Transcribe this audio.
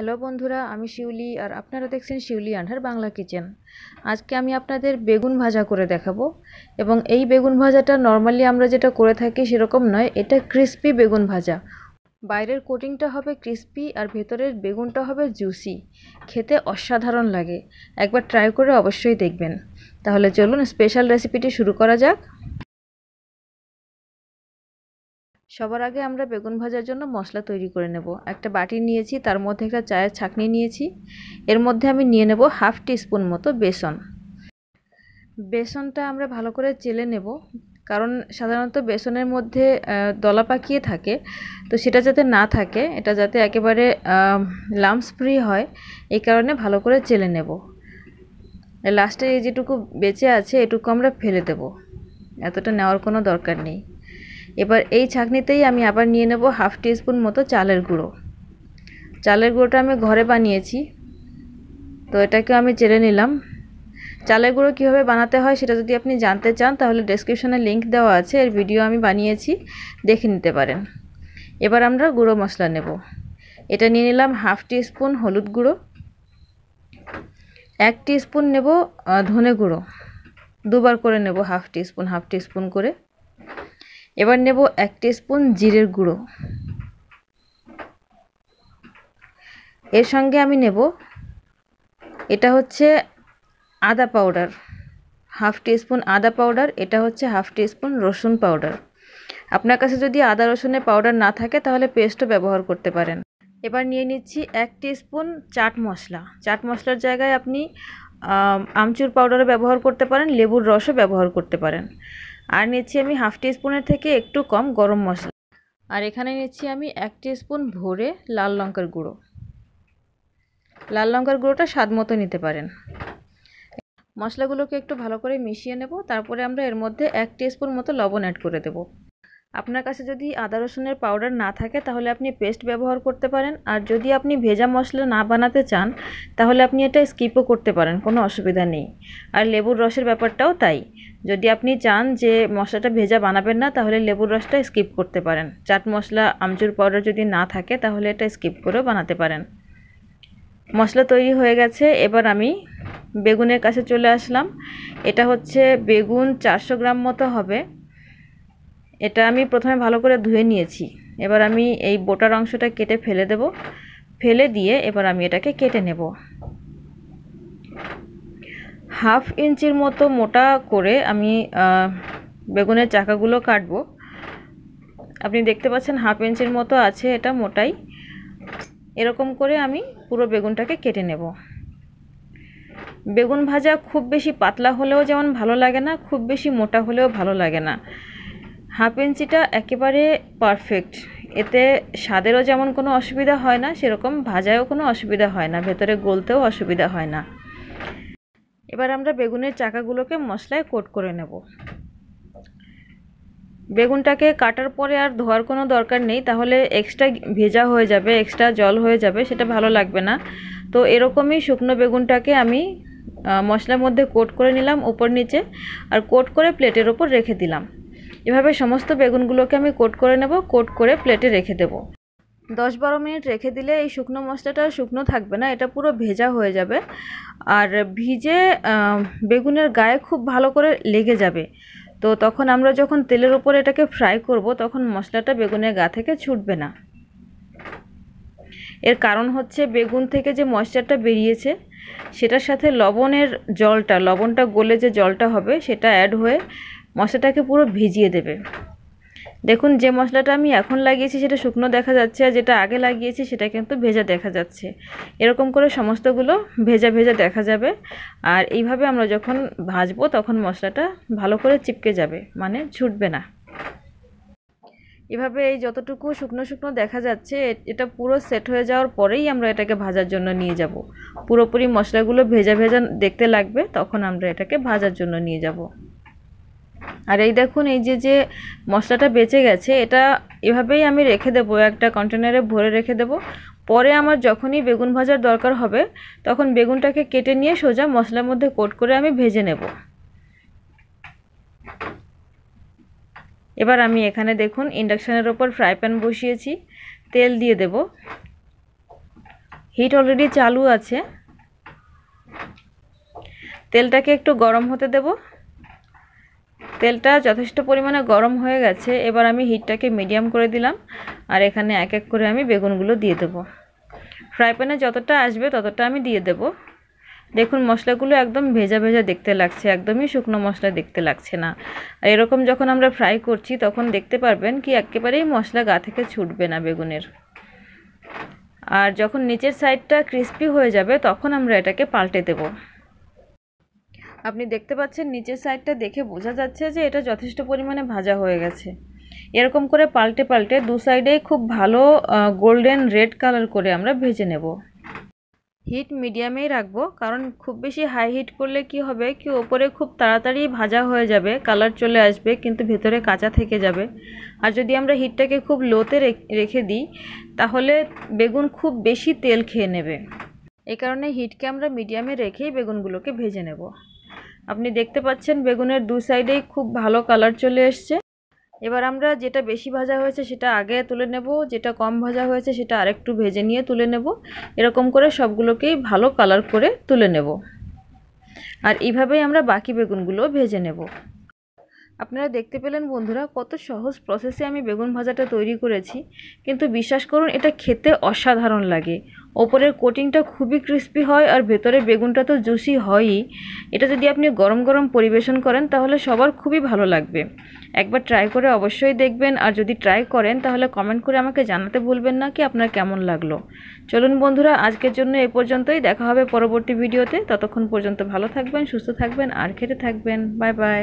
hello বন্ধুরা আমি শিউলি আর আপনারা দেখছেন শিউলি আন্ডার বাংলা কিচেন আজকে আমি আপনাদের বেগুন ভাজা করে দেখাবো এবং এই বেগুন ভাজাটা নর্মালি আমরা যেটা করে থাকি সেরকম নয় এটা ক্রিস্পি বেগুন ভাজা বাইরের কোটিংটা হবে ক্রিস্পি আর ভেতরের বেগুনটা হবে জুসি খেতে অসাধারণ লাগে একবার ট্রাই করে অবশ্যই দেখবেন তাহলে চলুন স্পেশাল রেসিপিটি শুরু করা যাক সবার আগে আমরা বেগুন ভাজার জন্য মশলা তৈরি করে নেব একটা বাটি নিয়েছি তার মধ্যে একটা চায়ের ছাঁকনি নিয়েছি এর মধ্যে আমি নিয়ে নেব হাফ টিস্পুন মতো বেসন বেসনটা আমরা ভালো করে চেলে নেব কারণ সাধারণত বেসনের মধ্যে দলা পাকিয়ে থাকে তো সেটা যাতে না থাকে এটা যাতে একেবারে লামস ফ্রি হয় এই কারণে ভালো করে চেলে নেব লাস্টে এই যেটুকু বেঁচে আছে এটুকু আমরা ফেলে দেব এতটা নেওয়ার কোনো দরকার নেই এবার এই ছাঁকনিতেই আমি আবার নিয়ে নেব হাফ টিস্পুন মতো চালের গুঁড়ো চালের গুঁড়োটা আমি ঘরে বানিয়েছি তো এটাকে আমি চেড়ে নিলাম চালের গুঁড়ো কীভাবে বানাতে হয় সেটা যদি আপনি জানতে চান তাহলে ডেসক্রিপশনে লিঙ্ক দেওয়া আছে এর ভিডিও আমি বানিয়েছি দেখে নিতে পারেন এবার আমরা গুঁড়ো মশলা নেব এটা নিয়ে নিলাম হাফ টিস্পুন হলুদ গুঁড়ো এক টিস্পুন নেব ধনে গুঁড়ো দুবার করে নেব হাফ টিস্পুন হাফ টিস্পুন করে এবার নেব এক স্পুন জিরের গুঁড়ো এর সঙ্গে আমি নেব এটা হচ্ছে আদা পাউডার হাফ স্পুন আদা পাউডার এটা হচ্ছে হাফ স্পুন রসুন পাউডার আপনার কাছে যদি আদা রসুনের পাউডার না থাকে তাহলে পেস্টও ব্যবহার করতে পারেন এবার নিয়ে নিচ্ছি এক স্পুন চাট মশলা চাট মশলার জায়গায় আপনি আমচুর পাউডারও ব্যবহার করতে পারেন লেবুর রসও ব্যবহার করতে পারেন আর নিচ্ছি আমি হাফ টিস্পুনের থেকে একটু কম গরম মশলা আর এখানে নিচ্ছি আমি এক স্পুন ভরে লাল লঙ্কার গুঁড়ো লাল লঙ্কার গুঁড়োটা স্বাদ মতো নিতে পারেন মশলাগুলোকে একটু ভালো করে মিশিয়ে নেব তারপরে আমরা এর মধ্যে এক স্পুন মতো লবণ অ্যাড করে দেব আপনার কাছে যদি আদা রসুনের পাউডার না থাকে তাহলে আপনি পেস্ট ব্যবহার করতে পারেন আর যদি আপনি ভেজা মশলা না বানাতে চান তাহলে আপনি এটা স্কিপও করতে পারেন কোনো অসুবিধা নেই আর লেবুর রসের ব্যাপারটাও তাই যদি আপনি চান যে মশলাটা ভেজা বানাবেন না তাহলে লেবুর রসটা স্কিপ করতে পারেন চাট মশলা আমচুর পাউডার যদি না থাকে তাহলে এটা স্কিপ করেও বানাতে পারেন মশলা তৈরি হয়ে গেছে এবার আমি বেগুনের কাছে চলে আসলাম এটা হচ্ছে বেগুন চারশো গ্রাম মতো হবে এটা আমি প্রথমে ভালো করে ধুয়ে নিয়েছি এবার আমি এই বোটার অংশটা কেটে ফেলে দেব ফেলে দিয়ে এবার আমি এটাকে কেটে নেব হাফ ইঞ্চির মতো মোটা করে আমি বেগুনের চাকাগুলো কাটব আপনি দেখতে পাচ্ছেন হাফ ইঞ্চির মতো আছে এটা মোটাই এরকম করে আমি পুরো বেগুনটাকে কেটে নেব বেগুন ভাজা খুব বেশি পাতলা হলেও যেমন ভালো লাগে না খুব বেশি মোটা হলেও ভালো লাগে না হাফ ইঞ্চিটা একেবারে পারফেক্ট এতে স্বাদেরও যেমন কোনো অসুবিধা হয় না সেরকম ভাজায়ও কোনো অসুবিধা হয় না ভেতরে গলতেও অসুবিধা হয় না এবার আমরা বেগুনের চাকাগুলোকে মশলায় কোট করে নেব বেগুনটাকে কাটার পরে আর ধোয়ার কোনো দরকার নেই তাহলে এক্সট্রা ভেজা হয়ে যাবে এক্সট্রা জল হয়ে যাবে সেটা ভালো লাগবে না তো এরকমই শুকনো বেগুনটাকে আমি মশলার মধ্যে কোট করে নিলাম ওপর নিচে আর কোট করে প্লেটের ওপর রেখে দিলাম এভাবে সমস্ত বেগুনগুলোকে আমি কোট করে নেব কোট করে প্লেটে রেখে দেব দশ বারো মিনিট রেখে দিলে এই শুকনো মশলাটা শুকনো থাকবে না এটা পুরো ভেজা হয়ে যাবে আর ভিজে বেগুনের গায়ে খুব ভালো করে লেগে যাবে তো তখন আমরা যখন তেলের উপর এটাকে ফ্রাই করব তখন মশলাটা বেগুনের গা থেকে ছুটবে না এর কারণ হচ্ছে বেগুন থেকে যে ময়েশ্চারটা বেরিয়েছে সেটার সাথে লবণের জলটা লবণটা গলে যে জলটা হবে সেটা অ্যাড হয়ে মশলাটাকে পুরো ভিজিয়ে দেবে দেখুন যে মশলাটা আমি এখন লাগিয়েছি সেটা শুকনো দেখা যাচ্ছে আর যেটা আগে লাগিয়েছি সেটা কিন্তু ভেজা দেখা যাচ্ছে এরকম করে সমস্তগুলো ভেজা ভেজা দেখা যাবে আর এইভাবে আমরা যখন ভাজবো তখন মশলাটা ভালো করে চিপকে যাবে মানে ছুটবে না এভাবে এই যতটুকু শুকনো শুকনো দেখা যাচ্ছে এটা পুরো সেট হয়ে যাওয়ার পরেই আমরা এটাকে ভাজার জন্য নিয়ে যাব পুরোপুরি মশলাগুলো ভেজা ভেজা দেখতে লাগবে তখন আমরা এটাকে ভাজার জন্য নিয়ে যাব আর এই দেখুন এই যে যে মশলাটা বেঁচে গেছে এটা এভাবেই আমি রেখে দেবো একটা কন্টেনারে ভরে রেখে দেবো পরে আমার যখনই বেগুন ভাজার দরকার হবে তখন বেগুনটাকে কেটে নিয়ে সোজা মশলার মধ্যে কোট করে আমি ভেজে নেব এবার আমি এখানে দেখুন ইন্ডাকশানের ওপর ফ্রাই প্যান বসিয়েছি তেল দিয়ে দেব হিট অলরেডি চালু আছে তেলটাকে একটু গরম হতে দেবো তেলটা যথেষ্ট পরিমাণে গরম হয়ে গেছে এবার আমি হিটটাকে মিডিয়াম করে দিলাম আর এখানে এক এক করে আমি বেগুনগুলো দিয়ে দেবো ফ্রাই প্যানে যতটা আসবে ততটা আমি দিয়ে দেব দেখুন মশলাগুলো একদম ভেজা ভেজা দেখতে লাগছে একদমই শুকনো মশলা দেখতে লাগছে না আর এরকম যখন আমরা ফ্রাই করছি তখন দেখতে পারবেন কি একেবারেই মশলা গা থেকে ছুটবে না বেগুনের আর যখন নিচের সাইডটা ক্রিস্পি হয়ে যাবে তখন আমরা এটাকে পাল্টে দেবো আপনি দেখতে পাচ্ছেন নিচের সাইডটা দেখে বোঝা যাচ্ছে যে এটা যথেষ্ট পরিমাণে ভাজা হয়ে গেছে এরকম করে পাল্টে পাল্টে দু সাইডেই খুব ভালো গোল্ডেন রেড কালার করে আমরা ভেজে নেব হিট মিডিয়ামেই রাখবো কারণ খুব বেশি হাই হিট করলে কি হবে কি ওপরে খুব তাড়াতাড়ি ভাজা হয়ে যাবে কালার চলে আসবে কিন্তু ভেতরে কাঁচা থেকে যাবে আর যদি আমরা হিটটাকে খুব লোতে রেখে দিই তাহলে বেগুন খুব বেশি তেল খেয়ে নেবে এই কারণে হিটকে আমরা মিডিয়ামে রেখেই বেগুনগুলোকে ভেজে নেব আপনি দেখতে পাচ্ছেন বেগুনের দু সাইডেই খুব ভালো কালার চলে এসছে এবার আমরা যেটা বেশি ভাজা হয়েছে সেটা আগে তুলে নেব যেটা কম ভাজা হয়েছে সেটা আরেকটু ভেজে নিয়ে তুলে নেব এরকম করে সবগুলোকেই ভালো কালার করে তুলে নেব আর এইভাবেই আমরা বাকি বেগুনগুলো ভেজে নেব আপনারা দেখতে পেলেন বন্ধুরা কত সহজ প্রসেসে আমি বেগুন ভাজাটা তৈরি করেছি কিন্তু বিশ্বাস করুন এটা খেতে অসাধারণ লাগে ওপরের কোটিংটা খুবই ক্রিস্পি হয় আর ভেতরে বেগুনটা তো জুসি হয়ই এটা যদি আপনি গরম গরম পরিবেশন করেন তাহলে সবার খুবই ভালো লাগবে একবার ট্রাই করে অবশ্যই দেখবেন আর যদি ট্রাই করেন তাহলে কমেন্ট করে আমাকে জানাতে ভুলবেন না কি আপনার কেমন লাগলো চলুন বন্ধুরা আজকের জন্য এ পর্যন্তই দেখা হবে পরবর্তী ভিডিওতে ততক্ষণ পর্যন্ত ভালো থাকবেন সুস্থ থাকবেন আর খেতে থাকবেন বাই বাই